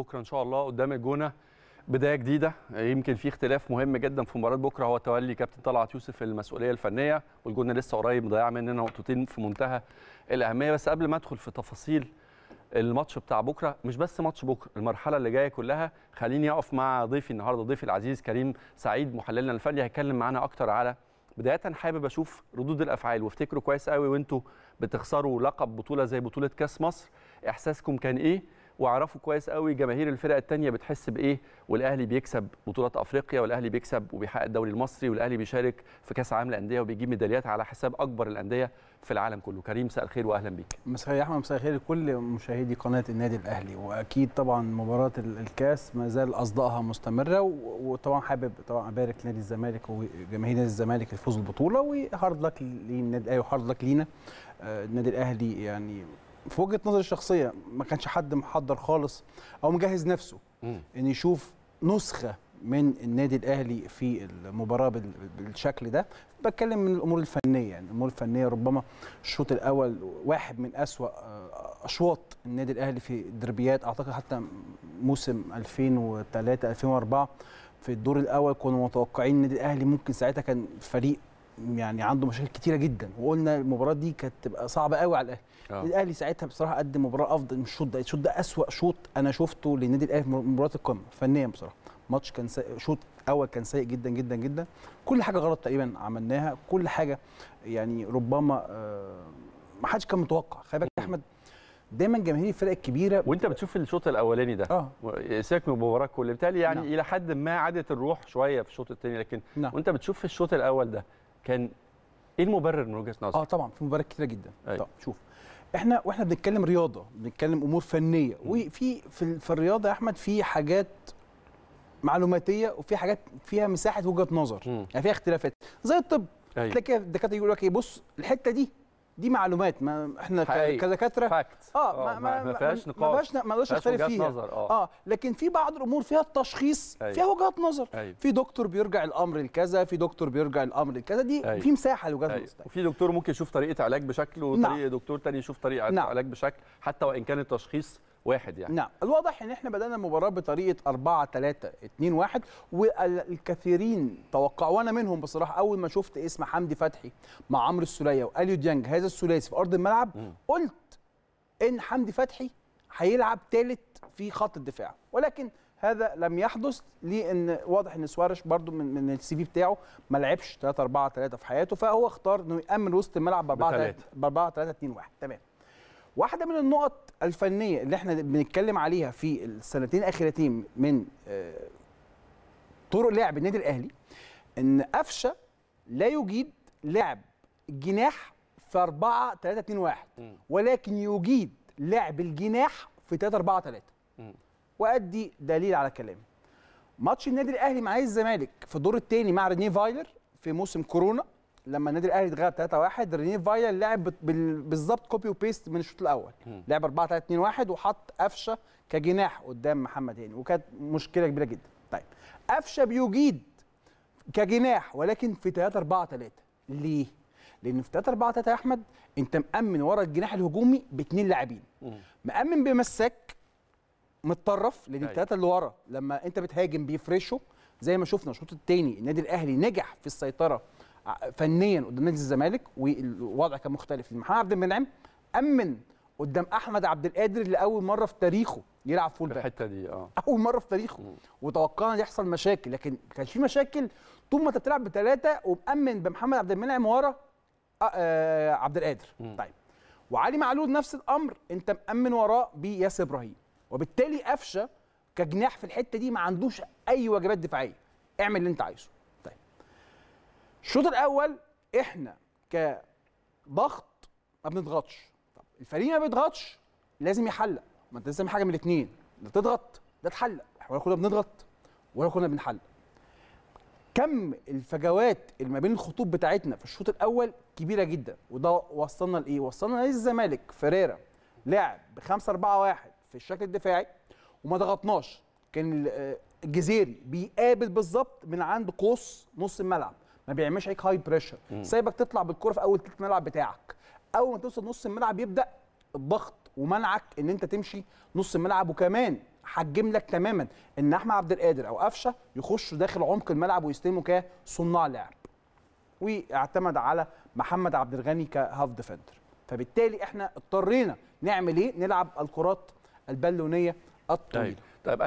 بكره ان شاء الله قدام الجونه بدايه جديده يمكن في اختلاف مهم جدا في مباراه بكره هو تولي كابتن طلعت يوسف المسؤوليه الفنيه والجونه لسه قريب مضيعه مننا نقطتين في منتهى الاهميه بس قبل ما ادخل في تفاصيل الماتش بتاع بكره مش بس ماتش بكره المرحله اللي جايه كلها خليني اقف مع ضيفي النهارده ضيفي العزيز كريم سعيد محللنا الفني هيتكلم معانا اكتر على بدايه حابب اشوف ردود الافعال وافتكروا كويس قوي وانتوا بتخسروا لقب بطوله زي بطوله كاس مصر احساسكم كان ايه واعرفوا كويس قوي جماهير الفرق الثانيه بتحس بايه والاهلي بيكسب بطولات افريقيا والاهلي بيكسب وبيحقق الدوري المصري والاهلي بيشارك في كاس عالم الانديه وبيجيب ميداليات على حساب اكبر الانديه في العالم كله كريم مساء الخير واهلا بيك مساء يا احمد مساء الخير لكل مشاهدي قناه النادي الاهلي واكيد طبعا مباراه الكاس ما زال اصدائها مستمره وطبعا حابب طبعا ابارك نادي الزمالك وجماهير نادي الزمالك الفوز بالبطوله وهارد لك للنادي الاهلي أيوه، وهارد لك لينا آه، النادي الاهلي يعني في وجهه نظري الشخصيه ما كانش حد محضر خالص او مجهز نفسه مم. ان يشوف نسخه من النادي الاهلي في المباراه بالشكل ده بتكلم من الامور الفنيه يعني الامور الفنيه ربما الشوط الاول واحد من اسوا آه، اشواط النادي الاهلي في الدربيات اعتقد حتى موسم 2003 2004 في الدور الاول كنا متوقعين النادي الاهلي ممكن ساعتها كان فريق يعني عنده مشاكل كتيره جدا وقلنا المباراه دي كانت تبقى صعبه قوي على الاهلي آه. الاهلي ساعتها بصراحه قدم مباراه افضل من الشوط ده الشوط ده اسوا شوط انا شفته للنادي الاهلي في مباراه القمه فنيا بصراحه ماتش كان سيء شوط اول كان سيء جدا جدا جدا كل حاجه غلط تقريبا عملناها كل حاجه يعني ربما آه، ما حدش كان متوقع خلي بالك يا احمد دايما جماهير الفرق الكبيره وانت بتشوف الشوط الاولاني ده اه سيبك من المباراه كلها بالتالي يعني نعم. الى حد ما عادت الروح شويه في الشوط الثاني لكن نعم. وانت بتشوف الشوط الاول ده كان ايه المبرر من وجهه نظرك؟ اه طبعا في مبررات كتيره جدا أي. طب شوف احنا واحنا بنتكلم رياضه بنتكلم امور فنيه وفي في, الرياضه يا احمد في حاجات معلوماتيه وفي حاجات فيها مساحه وجهه نظر م. يعني فيها اختلافات زي الطب أيوة. تلاقي الدكاتره يقول لك ايه بص الحته دي دي معلومات ما احنا كدكاتره آه،, اه ما, ما, ما فيهاش نقاش ما نقدرش نختلف فيها نظر آه. اه لكن في بعض الامور فيها التشخيص أيوه. فيها وجهات نظر أيوه. في دكتور بيرجع الامر لكذا في دكتور بيرجع الامر لكذا دي أيوه. في مساحه لوجهات أيوه. نظر وفي دكتور ممكن يشوف طريقه علاج بشكل وطريقه نعم. دكتور تاني يشوف طريقه نعم. علاج بشكل حتى وان كان التشخيص واحد يعني نعم الواضح ان احنا بدانا المباراه بطريقه 4 3 2 1 والكثيرين توقعوا وانا منهم بصراحه اول ما شفت اسم حمدي فتحي مع عمرو السوليه واليو ديانج هذا الثلاثي في ارض الملعب م. قلت ان حمدي فتحي هيلعب ثالث في خط الدفاع ولكن هذا لم يحدث لان واضح ان سوارش برده من من السي في بتاعه ما لعبش 3 4 3 في حياته فهو اختار انه يامن وسط الملعب ب 4 3 ب 4 3 2 1 تمام واحده من النقط الفنيه اللي احنا بنتكلم عليها في السنتين الاخيرتين من آه، طرق لعب النادي الاهلي ان قفشه لا يجيد لعب جناح في 4 3 2 1 ولكن يجيد لعب الجناح في 3 4 3 وادي دليل على كلامي ماتش النادي الاهلي مع الزمالك في الدور الثاني مع رينيه فايلر في موسم كورونا لما النادي الاهلي اتغلب 3 1 ريني فايا لعب بالظبط كوبي وبيست من الشوط الاول لعب 4 3 2 1 وحط قفشه كجناح قدام محمد هاني وكانت مشكله كبيره جدا طيب قفشه بيجيد كجناح ولكن في 3 4 3 ليه لان في 3 4 3 يا احمد انت مامن ورا الجناح الهجومي باثنين لاعبين مامن بمساك متطرف لان أيوه. الثلاثه اللي ورا لما انت بتهاجم بيفرشوا زي ما شفنا الشوط الثاني النادي الاهلي نجح في السيطره فنيا قدام نادي الزمالك والوضع كان مختلف محمد عبد المنعم امن قدام احمد عبد القادر لاول مره في تاريخه يلعب فول باك الحته دي اه اول مره في تاريخه وتوقعنا يحصل مشاكل لكن كان في مشاكل طول ما انت بتلعب بثلاثه ومامن بمحمد عبد المنعم ورا آه, آه، عبد القادر طيب وعلي معلول نفس الامر انت مامن وراه بياسر ابراهيم وبالتالي قفشه كجناح في الحته دي ما عندوش اي واجبات دفاعيه اعمل اللي انت عايزه الشوط الاول احنا كضغط ما بنضغطش طب الفريق ما بيضغطش لازم يحلق ما انت لازم حاجه من الاثنين لا تضغط لا تحلق ولا كنا بنضغط ولا كنا بنحلق كم الفجوات اللي ما بين الخطوط بتاعتنا في الشوط الاول كبيره جدا وده وصلنا لايه وصلنا للزمالك فريرا لعب ب 5 4 1 في الشكل الدفاعي وما ضغطناش كان الجزيري آه، بيقابل بالظبط من عند قوس نص الملعب ما بيعملش عليك هاي بريشر سايبك تطلع بالكره في اول ثلث الملعب بتاعك اول ما توصل نص الملعب يبدا الضغط ومنعك ان انت تمشي نص الملعب وكمان حجم لك تماما ان احمد عبد القادر او قفشه يخشوا داخل عمق الملعب ويستلموا كصناع لعب واعتمد على محمد عبد الغني كهاف ديفندر فبالتالي احنا اضطرينا نعمل ايه نلعب الكرات البالونيه الطويله طيب. طيب